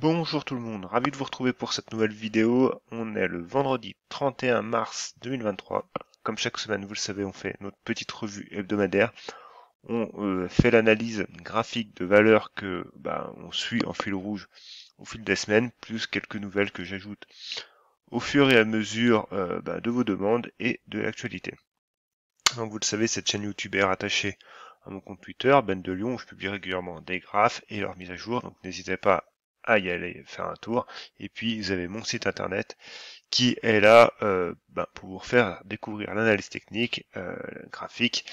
Bonjour tout le monde, ravi de vous retrouver pour cette nouvelle vidéo. On est le vendredi 31 mars 2023. Comme chaque semaine, vous le savez, on fait notre petite revue hebdomadaire. On euh, fait l'analyse graphique de valeurs que bah, on suit en fil rouge au fil des semaines, plus quelques nouvelles que j'ajoute au fur et à mesure euh, bah, de vos demandes et de l'actualité. Donc vous le savez, cette chaîne YouTube est rattachée à mon compte Twitter, Ben de Lyon, où je publie régulièrement des graphes et leurs mises à jour. Donc n'hésitez pas à y aller faire un tour. Et puis vous avez mon site internet qui est là euh, ben, pour vous faire découvrir l'analyse technique, euh, graphique,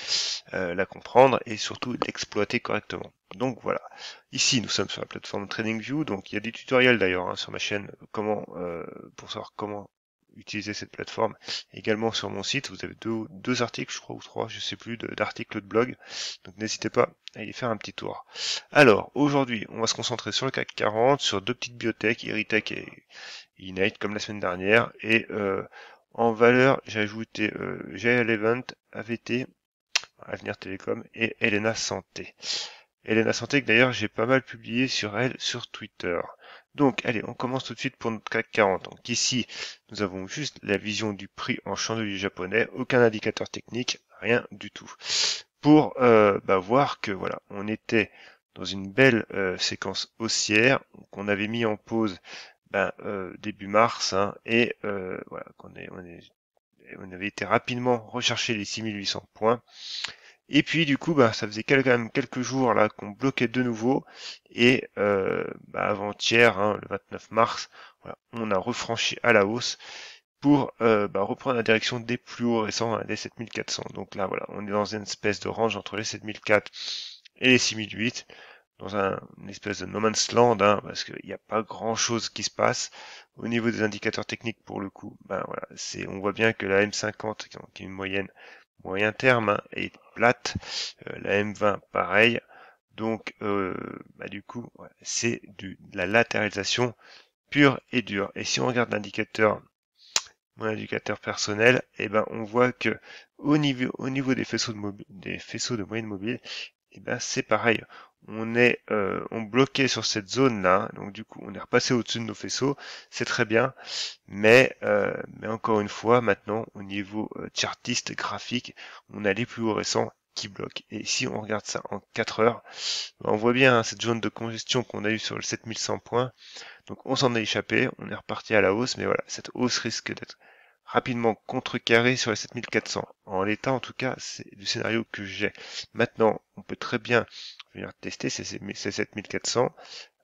euh, la comprendre et surtout l'exploiter correctement. Donc voilà. Ici, nous sommes sur la plateforme TradingView. Donc il y a des tutoriels d'ailleurs hein, sur ma chaîne comment pour savoir comment utiliser cette plateforme. Également sur mon site, vous avez deux, deux articles, je crois, ou trois, je sais plus, d'articles de, blog. Donc n'hésitez pas à y faire un petit tour. Alors, aujourd'hui, on va se concentrer sur le CAC 40, sur deux petites biotech, Eritech et Innate, comme la semaine dernière. Et euh, en valeur, j'ai ajouté euh, Event, AVT, Avenir Télécom et Elena Santé. Elena Santé, d'ailleurs, j'ai pas mal publié sur elle sur Twitter. Donc, allez, on commence tout de suite pour notre CAC 40. Donc ici, nous avons juste la vision du prix en chandelier japonais, aucun indicateur technique, rien du tout. Pour euh, bah, voir que voilà, on était dans une belle euh, séquence haussière qu'on avait mis en pause ben, euh, début mars hein, et voilà qu'on est, on, avait été rapidement rechercher les 6800 points et puis du coup, bah, ça faisait quand même quelques jours là qu'on bloquait de nouveau. Et euh, bah, avant-hier, hein, le 29 mars, on a refranchi à la hausse pour euh, bah, reprendre la direction des plus hauts récents, hein, des 7400. Donc là, voilà, on est dans une espèce de range entre les 7004 et les 6008, dans un, une espèce de no man's land, hein, parce qu'il n'y a pas grand-chose qui se passe. Au niveau des indicateurs techniques, pour le coup, ben voilà, c'est, on voit bien que la M50, qui est une moyenne, moyen terme est hein, plate. Euh, la M20, pareil. Donc, euh, bah, du coup, c'est de la latéralisation pure et dure. Et si on regarde l'indicateur mon indicateur personnel, et eh ben on voit que au niveau, au niveau des faisceaux de mobile, des faisceaux de moyenne mobile, et eh ben c'est pareil. On est euh, bloqué sur cette zone là, donc du coup on est repassé au-dessus de nos faisceaux, c'est très bien, mais euh, mais encore une fois maintenant au niveau chartiste euh, graphique, on a les plus hauts récents qui bloquent. Et si on regarde ça en 4 heures, ben, on voit bien hein, cette zone de congestion qu'on a eu sur le 7100 points. Donc on s'en est échappé, on est reparti à la hausse, mais voilà, cette hausse risque d'être rapidement contrecarré sur les 7400. En l'état, en tout cas, c'est le scénario que j'ai. Maintenant, on peut très bien venir tester ces, ces 7400,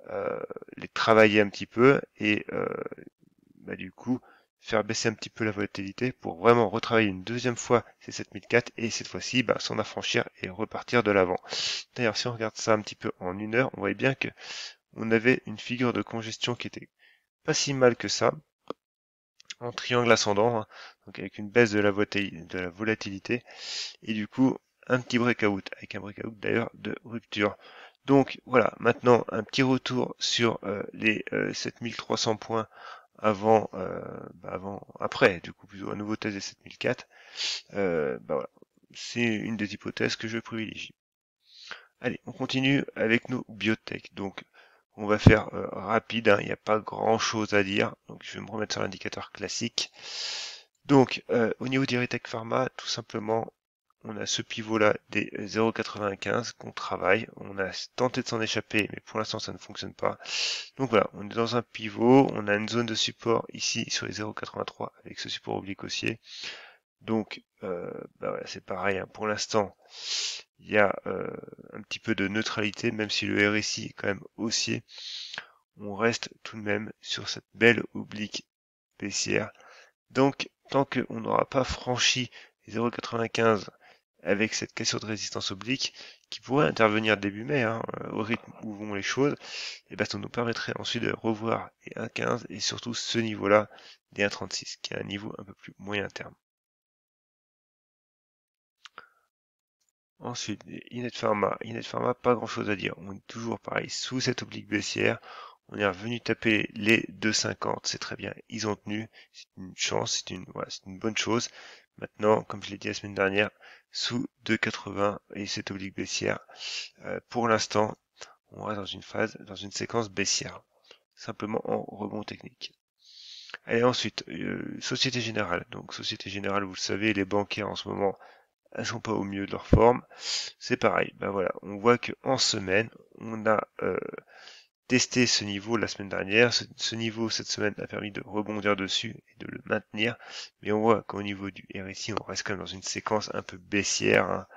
euh, les travailler un petit peu et euh, bah, du coup faire baisser un petit peu la volatilité pour vraiment retravailler une deuxième fois ces 7400 et cette fois-ci bah, s'en affranchir et repartir de l'avant. D'ailleurs, si on regarde ça un petit peu en une heure, on voit bien que on avait une figure de congestion qui était pas si mal que ça, en triangle ascendant, hein, donc avec une baisse de la, de la volatilité, et du coup un petit breakout, avec un breakout d'ailleurs de rupture. Donc voilà, maintenant un petit retour sur euh, les 7300 euh, points avant, euh, bah avant, après, du coup plutôt un nouveau test des 7004. bah voilà, c'est une des hypothèses que je privilégie. Allez, on continue avec nos biotech. Donc on va faire euh, rapide, hein, il n'y a pas grand chose à dire, donc je vais me remettre sur l'indicateur classique. Donc euh, au niveau d'Iritech Pharma, tout simplement, on a ce pivot là des 0,95 qu'on travaille. On a tenté de s'en échapper, mais pour l'instant ça ne fonctionne pas. Donc voilà, on est dans un pivot, on a une zone de support ici sur les 0,83 avec ce support oblique haussier. Donc euh, bah voilà, c'est pareil, hein. pour l'instant il y a euh, un petit peu de neutralité, même si le RSI est quand même haussier. On reste tout de même sur cette belle oblique baissière. Donc, tant qu'on n'aura pas franchi les 0,95 avec cette cassure de résistance oblique, qui pourrait intervenir début mai, hein, euh, au rythme où vont les choses, et eh bien ça nous permettrait ensuite de revoir les 1,15 et surtout ce niveau-là des 1,36, qui est un niveau un peu plus moyen terme. Ensuite, Inet Pharma. Inet Pharma, pas grand chose à dire. On est toujours pareil, sous cette oblique baissière. On est revenu taper les 2,50. C'est très bien. Ils ont tenu. C'est une chance. C'est une, voilà, c'est une bonne chose. Maintenant, comme je l'ai dit la semaine dernière, sous 2,80 et cette oblique baissière. Euh, pour l'instant, on est dans une phase, dans une séquence baissière. Simplement en rebond technique. Et ensuite, euh, Société Générale. Donc, Société Générale, vous le savez, les banquiers en ce moment, elles sont pas au mieux de leur forme. C'est pareil, ben voilà, on voit que en semaine, on a euh, testé ce niveau la semaine dernière. Ce, niveau cette semaine a permis de rebondir dessus et de le maintenir. Mais on voit qu'au niveau du RSI, on reste quand même dans une séquence un peu baissière hein,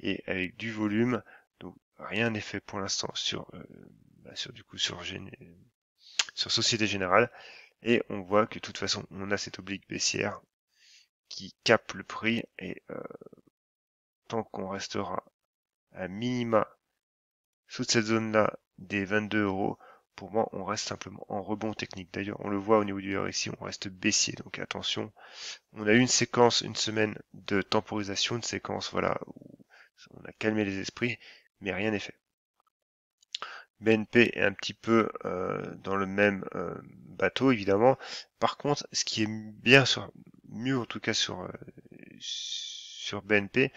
et avec du volume. Donc rien n'est fait pour l'instant sur, euh, bah, du coup sur, sur Société Générale. Et on voit que de toute façon, on a cette oblique baissière qui capte le prix et euh, tant qu'on restera à minima sous cette zone-là des 22 euros, pour moi, on reste simplement en rebond technique. D'ailleurs, on le voit au niveau du RSI, on reste baissier. Donc attention, on a eu une séquence, une semaine de temporisation, une séquence, voilà, où on a calmé les esprits, mais rien n'est fait. BNP est un petit peu euh, dans le même euh, bateau, évidemment. Par contre, ce qui est bien sur, mieux en tout cas sur, euh, sur BNP,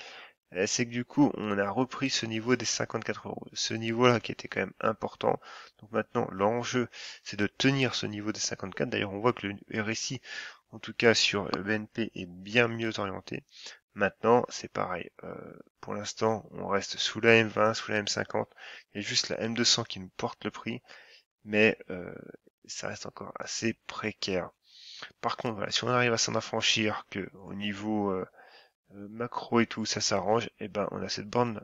euh, c'est que du coup, on a repris ce niveau des 54 euros. Ce niveau-là qui était quand même important. Donc maintenant, l'enjeu, c'est de tenir ce niveau des 54. D'ailleurs, on voit que le RSI, en tout cas sur BNP, est bien mieux orienté. Maintenant, c'est pareil. Euh, pour l'instant, on reste sous la M20, sous la M50. Il y a juste la M200 qui nous porte le prix. Mais euh, ça reste encore assez précaire. Par contre, si on arrive à s'en affranchir que au niveau... Euh, macro et tout, ça s'arrange, et eh ben on a cette bande,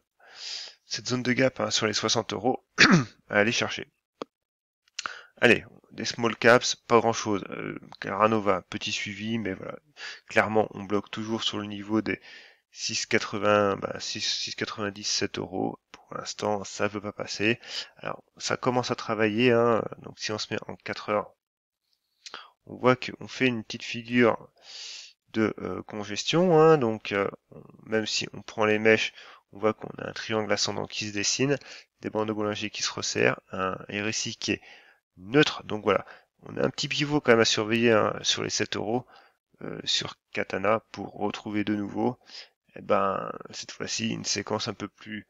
cette zone de gap hein, sur les 60 euros à aller chercher. Allez, des small caps, pas grand chose. Euh, petit suivi, mais voilà. Clairement, on bloque toujours sur le niveau des 6,80, bah, 6,97 euros. Pour l'instant, ça veut pas passer. Alors, ça commence à travailler, hein. Donc, si on se met en 4 heures, on voit qu'on fait une petite figure de euh, congestion. Hein. donc euh, même si on prend les mèches, on voit qu'on a un triangle ascendant qui se dessine, des bandes de Bollinger qui se resserrent, un RSI qui est neutre. Donc voilà, on a un petit pivot quand même à surveiller hein, sur les 7 euros euh, sur Katana pour retrouver de nouveau et eh ben, cette fois-ci une séquence un peu plus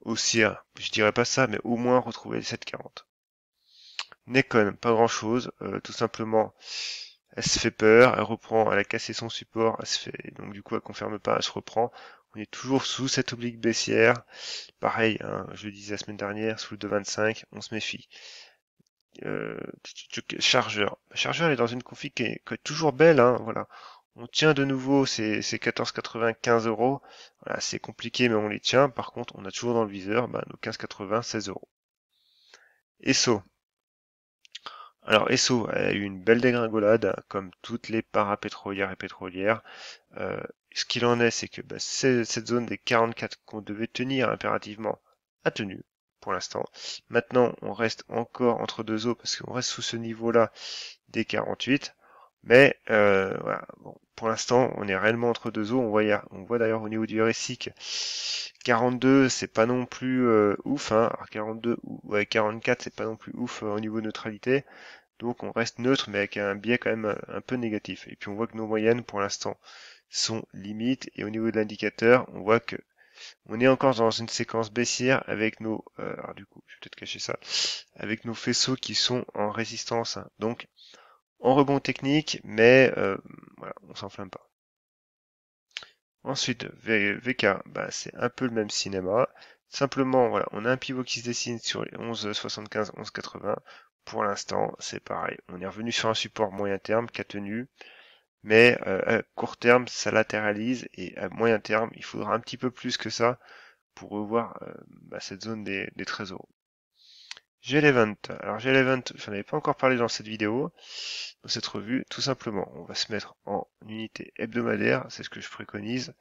haussière. Je dirais pas ça, mais au moins retrouver les 7,40. Nekon, pas grand chose, tout simplement elle se fait peur, elle reprend, elle a cassé son support, elle se fait, donc du coup elle confirme pas, elle se reprend. On est toujours sous cette oblique baissière. Pareil, hein, je le disais la semaine dernière, sous le 2,25, on se méfie. Euh, chargeur. Chargeur est dans une config qui est, toujours belle, hein, voilà. On tient de nouveau ces, ces 14,95 euros. Voilà, c'est compliqué, mais on les tient. Par contre, on a toujours dans le viseur bah, nos 15,80, 16 euros. ESSO, alors Esso a eu une belle dégringolade, comme toutes les parapétrolières et pétrolières. Euh, ce qu'il en est, c'est que bah, cette zone des 44 qu'on devait tenir impérativement a tenu pour l'instant. Maintenant, on reste encore entre deux eaux parce qu'on reste sous ce niveau-là des 48. Mais euh, voilà, bon, pour l'instant, on est réellement entre deux eaux. On voit, on voit d'ailleurs au niveau du RSIC, 42, euh, hein. c'est pas non plus ouf. Hein. 42 ou 44, c'est pas non plus ouf au niveau neutralité. Donc on reste neutre, mais avec un biais quand même euh, un peu négatif. Et puis on voit que nos moyennes, pour l'instant, sont limites. Et au niveau de l'indicateur, on voit que on est encore dans une séquence baissière avec nos, alors du coup, je vais peut-être cacher ça, avec nos faisceaux qui sont en résistance. Hein. Donc en rebond technique, mais euh, voilà, on s'enflamme pas. Ensuite, VK, bah, c'est un peu le même cinéma. Simplement, voilà, on a un pivot qui se dessine sur les 11.75, 11.80. Pour l'instant, c'est pareil. On est revenu sur un support moyen terme qui a tenu, mais euh, à court terme, ça latéralise et à moyen terme, il faudra un petit peu plus que ça pour revoir euh, bah, cette zone des, des 13 j'ai Alors j'ai j'en avais pas encore parlé dans cette vidéo, dans cette revue, tout simplement. On va se mettre en unité hebdomadaire, c'est ce que je préconise,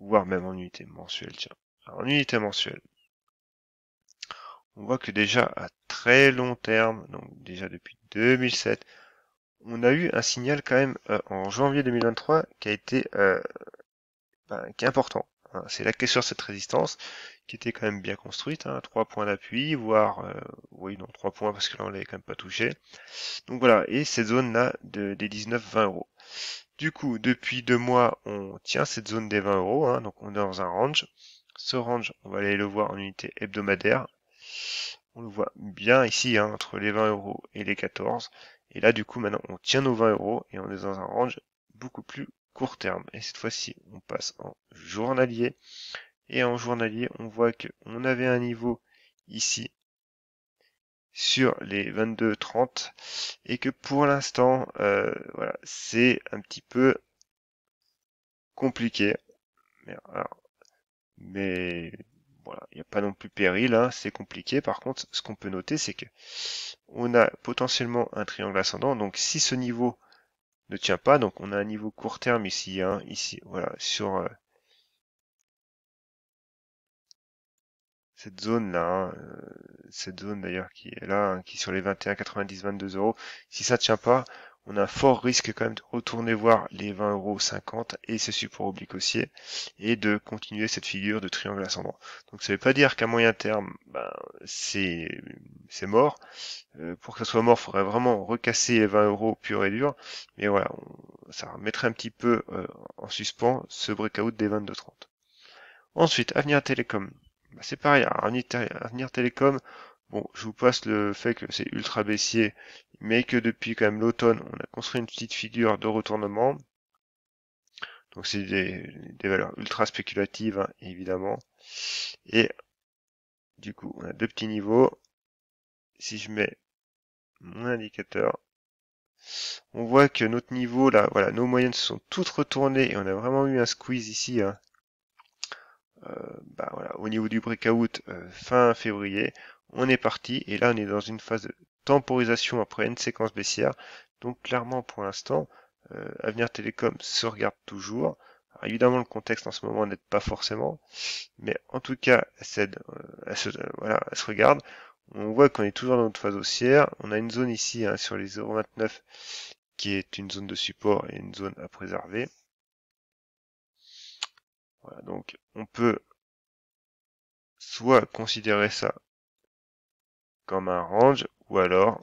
voire même en unité mensuelle, tiens. Alors, en unité mensuelle, on voit que déjà à très long terme, donc déjà depuis 2007, on a eu un signal quand même euh, en janvier 2023 qui a été euh, ben, important. Hein, c'est la question de cette résistance qui était quand même bien construite, hein, 3 points d'appui, voire, euh, oui, non, trois points parce que là on l'avait quand même pas touché. Donc voilà, et cette zone-là des 19-20 euros. Du coup, depuis deux mois, on tient cette zone des 20 euros, hein, donc on est dans un range. Ce range, on va aller le voir en unité hebdomadaire. On le voit bien ici, hein, entre les 20 euros et les 14. Et là, du coup, maintenant, on tient nos 20 euros et on est dans un range beaucoup plus court terme. Et cette fois-ci, on passe en journalier. Et en journalier, on voit qu'on avait un niveau ici sur les 22-30 et que pour l'instant, euh, voilà, c'est un petit peu compliqué. mais, mais voilà, il n'y a pas non plus péril, hein, c'est compliqué. Par contre, ce qu'on peut noter, c'est que on a potentiellement un triangle ascendant. Donc si ce niveau ne tient pas. Donc on a un niveau court terme ici, hein, ici, voilà, sur euh, cette zone là, hein, euh, cette zone d'ailleurs qui est là, hein, qui est sur les 21, 90, 22 euros. Si ça tient pas, on a un fort risque quand même de retourner voir les 20,50€ et ce support oblique haussier et de continuer cette figure de triangle ascendant. Donc ça ne veut pas dire qu'à moyen terme, ben, c'est mort. Euh, pour que ça soit mort, il faudrait vraiment recasser les 20 euros pur et dur. Mais voilà, ça remettrait un petit peu euh, en suspens ce breakout des 30. Ensuite, Avenir Télécom. Ben, c'est pareil, Avenir Télécom, Bon, je vous passe le fait que c'est ultra baissier, mais que depuis quand même l'automne, on a construit une petite figure de retournement. Donc c'est des, valeurs ultra spéculatives, hein, évidemment. Et du coup, on a deux petits niveaux. Si je mets mon indicateur, on voit que notre niveau, là, voilà, nos moyennes se sont toutes retournées et on a vraiment eu un squeeze ici. Hein. Euh, bah, voilà, au niveau du breakout euh, fin février, on est parti, et là on est dans une phase de temporisation après une séquence baissière, donc clairement pour l'instant, euh, Avenir Télécom se regarde toujours. évidemment le contexte en ce moment n'aide pas forcément, mais en tout cas elle, euh, se, euh, voilà, elle se regarde. On voit qu'on est toujours dans notre phase haussière, on a une zone ici hein, sur les 0,29 qui est une zone de support et une zone à préserver. Voilà, donc on peut soit considérer ça comme un range ou alors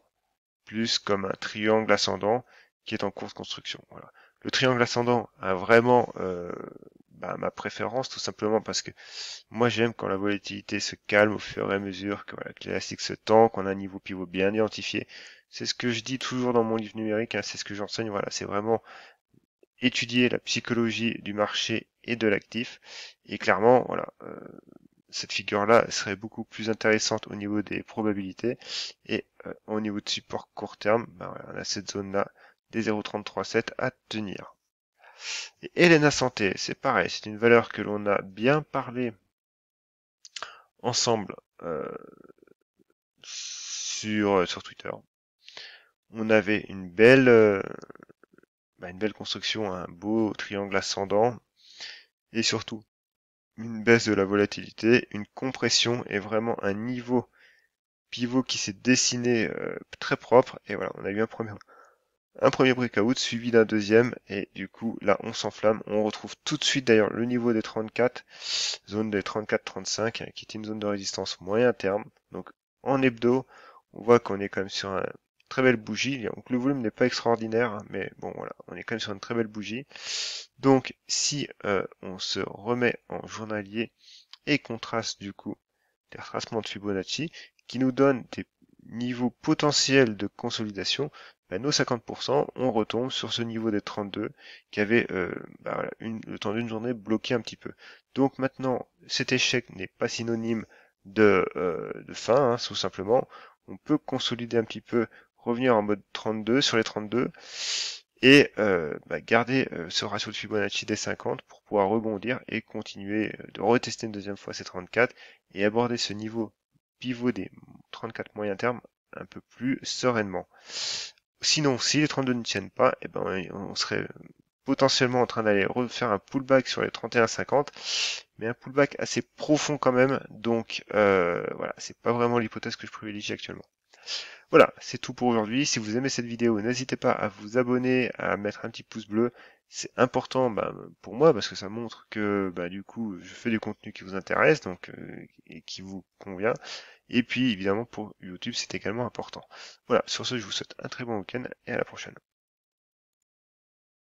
plus comme un triangle ascendant qui est en cours de construction. Voilà. Le triangle ascendant a vraiment euh, bah, ma préférence tout simplement parce que moi j'aime quand la volatilité se calme au fur et à mesure que, voilà, que l'élastique se tend, qu'on a un niveau pivot bien identifié. C'est ce que je dis toujours dans mon livre numérique, hein, c'est ce que j'enseigne, voilà, c'est vraiment étudier la psychologie du marché et de l'actif. Et clairement, voilà, euh, cette figure-là serait beaucoup plus intéressante au niveau des probabilités et euh, au niveau de support court terme, ben on a cette zone-là des 0,337 à tenir. Et Elena Santé, c'est pareil, c'est une valeur que l'on a bien parlé ensemble euh, sur, euh, sur Twitter. On avait une belle, bah, une belle construction, un beau triangle ascendant et surtout une baisse de la volatilité, une compression et vraiment un niveau pivot qui s'est dessiné euh, très propre. Et voilà, on a eu un premier, un premier breakout suivi d'un deuxième. Et du coup, là, on s'enflamme. On retrouve tout de suite d'ailleurs le niveau des 34, zone des 34-35, hein, qui est une zone de résistance moyen terme. Donc en hebdo, on voit qu'on est quand même sur un très belle bougie. Donc le volume n'est pas extraordinaire, hein, mais bon voilà, on est quand même sur une très belle bougie. Donc si euh, on se remet en journalier et qu'on trace du coup des retracements de Fibonacci qui nous donne des niveaux potentiels de consolidation, ben, nos 50%, on retombe sur ce niveau des 32 qui avait euh, bah, une, le temps d'une journée bloqué un petit peu. Donc maintenant, cet échec n'est pas synonyme de, euh, de fin, hein, tout simplement. On peut consolider un petit peu revenir en mode 32 sur les 32 et euh, bah, garder euh, ce ratio de Fibonacci des 50 pour pouvoir rebondir et continuer euh, de retester une deuxième fois ces 34 et aborder ce niveau pivot des 34 moyen terme un peu plus sereinement. Sinon, si les 32 ne tiennent pas, eh ben, on serait potentiellement en train d'aller refaire un pullback sur les 31,50, mais un pullback assez profond quand même, donc euh, voilà, c'est pas vraiment l'hypothèse que je privilégie actuellement. Voilà, c'est tout pour aujourd'hui. Si vous aimez cette vidéo, n'hésitez pas à vous abonner, à mettre un petit pouce bleu. C'est important bah, pour moi parce que ça montre que bah, du coup je fais du contenu qui vous intéresse donc euh, et qui vous convient. Et puis évidemment pour YouTube c'est également important. Voilà, sur ce je vous souhaite un très bon week-end et à la prochaine.